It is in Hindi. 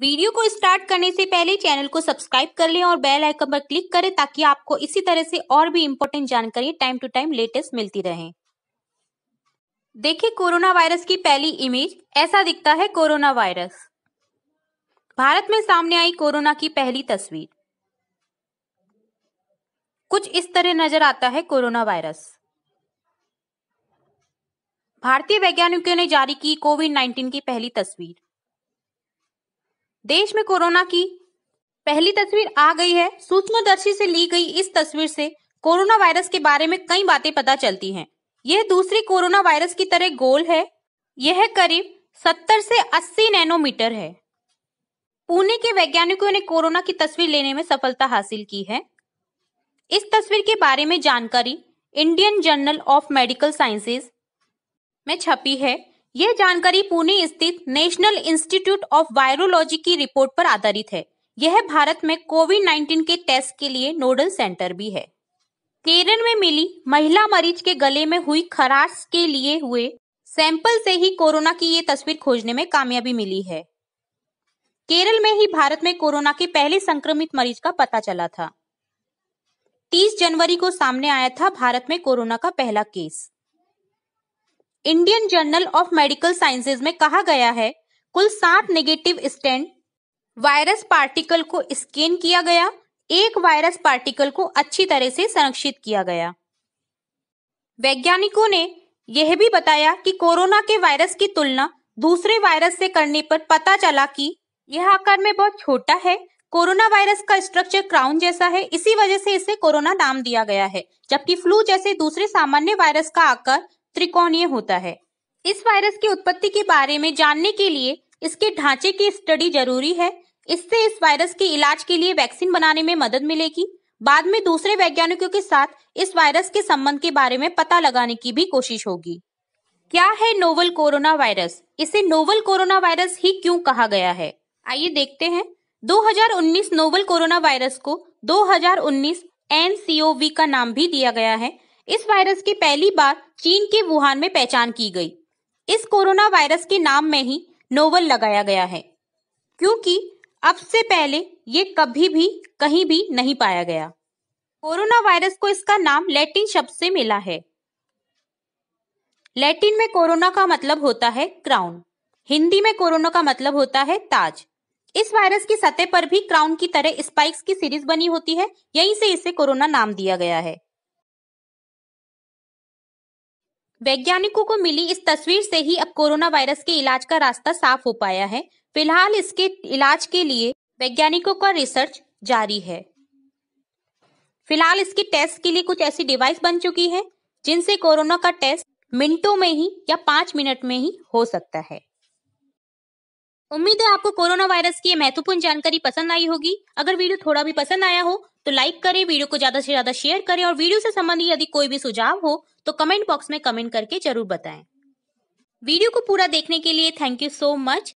वीडियो को स्टार्ट करने से पहले चैनल को सब्सक्राइब कर लें और बेल आइकन पर क्लिक करें ताकि आपको इसी तरह से और भी इम्पोर्टेंट जानकारी टाइम टू टाइम लेटेस्ट मिलती रहे देखिए कोरोना वायरस की पहली इमेज ऐसा दिखता है कोरोना वायरस भारत में सामने आई कोरोना की पहली तस्वीर कुछ इस तरह नजर आता है कोरोना वायरस भारतीय वैज्ञानिकों ने जारी की कोविड 19 की पहली तस्वीर देश में कोरोना की पहली तस्वीर आ गई है सूक्ष्मदर्शी से ली गई इस तस्वीर से कोरोना वायरस के बारे में कई बातें पता चलती हैं। यह दूसरी कोरोना वायरस की तरह गोल है यह करीब 70 से 80 नैनोमीटर है पुणे के वैज्ञानिकों ने कोरोना की तस्वीर लेने में सफलता हासिल की है इस तस्वीर के बारे में जानकारी Indian journal of medical sciences में छपी है यह जानकारी पुणे स्थित नेशनल इंस्टीट्यूट ऑफ वायरोलॉजी की रिपोर्ट पर आधारित है यह भारत में कोविड 19 के टेस्ट के लिए नोडल सेंटर भी है केरल में मिली महिला मरीज के गले में हुई खराश के लिए हुए सैंपल से ही कोरोना की ये तस्वीर खोजने में कामयाबी मिली है केरल में ही भारत में कोरोना के पहले संक्रमित मरीज का पता चला था 30 जनवरी को सामने आया था भारत में कोरोना का पहला case Indian journal of medical sciences में कहा गया है कुल सात नेगेटिव स्टैंड वायरस पार्टिकल को स्कैन किया गया एक वायरस पार्टिकल को अच्छी तरह से संरक्षित किया गया वैज्ञानिकों ने यह भी बताया कि कोरोना के वायरस की तुलना दूसरे वायरस से करने पर पता चला कि यह आकार में बहुत छोटा है कोरोना वायरस का स्ट्रक्चर क्राउन जैसा है इसी वजह से इसे कोरोना नाम दिया गया है जबकि फ्लू जैसे दूसरे सामान्य वायरस का आकार त्रिकोणीय होता है इस वायरस की उत्पत्ति के बारे में जानने के लिए इसके ढांचे की स्टडी जरूरी है इससे इस वायरस के इलाज के लिए वैक्सीन बनाने में मदद मिलेगी बाद में दूसरे वैज्ञानिकों के साथ इस वायरस के संबंध के बारे में पता लगाने की भी कोशिश होगी क्या है नोवल कोरोना वायरस इसे नोवल कोरोना वायरस ही क्यों कहा गया है आइए देखते हैं 2019 नोवल कोरोना वायरस को 2019 हजार का नाम भी दिया गया है इस वायरस की पहली बार चीन के वुहान में पहचान की गई इस कोरोना वायरस के नाम में ही नोवल लगाया गया है क्योंकि अब से पहले ये कभी भी कहीं भी नहीं पाया गया कोरोना वायरस को इसका नाम लैटिन शब्द से मिला है लैटिन में कोरोना का मतलब होता है क्राउन हिंदी में कोरोना का मतलब होता है ताज इस वायरस की सतह पर भी क्राउन की तरह स्पाइक्स की सीरीज बनी होती है यहीं से इसे कोरोना नाम दिया गया है वैज्ञानिकों को मिली इस तस्वीर से ही अब कोरोना वायरस के इलाज का रास्ता साफ हो पाया है फिलहाल इसके इलाज के लिए वैज्ञानिकों का रिसर्च जारी है फिलहाल इसके टेस्ट के लिए कुछ ऐसी डिवाइस बन चुकी है जिनसे कोरोना का टेस्ट मिनटों में ही या पांच मिनट में ही हो सकता है उम्मीद है आपको कोरोना वायरस की महत्वपूर्ण जानकारी पसंद आई होगी अगर वीडियो थोड़ा भी पसंद आया हो तो लाइक करें वीडियो को ज्यादा से ज्यादा शेयर करें और वीडियो से संबंधित यदि कोई भी सुझाव हो तो कमेंट बॉक्स में कमेंट करके जरूर बताएं वीडियो को पूरा देखने के लिए थैंक यू सो मच